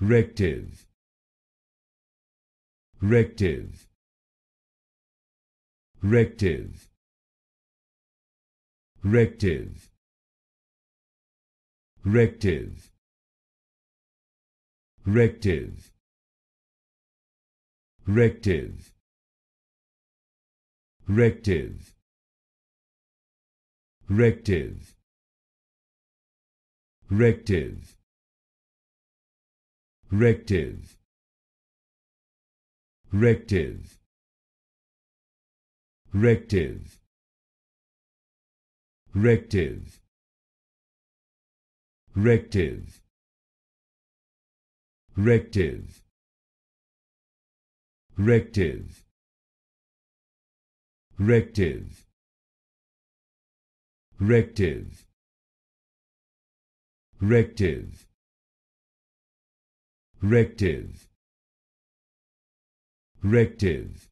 rective rective rective rective rective rective rective rective rective rective rective rective rective rective rective rective rective rective rective rective rective rective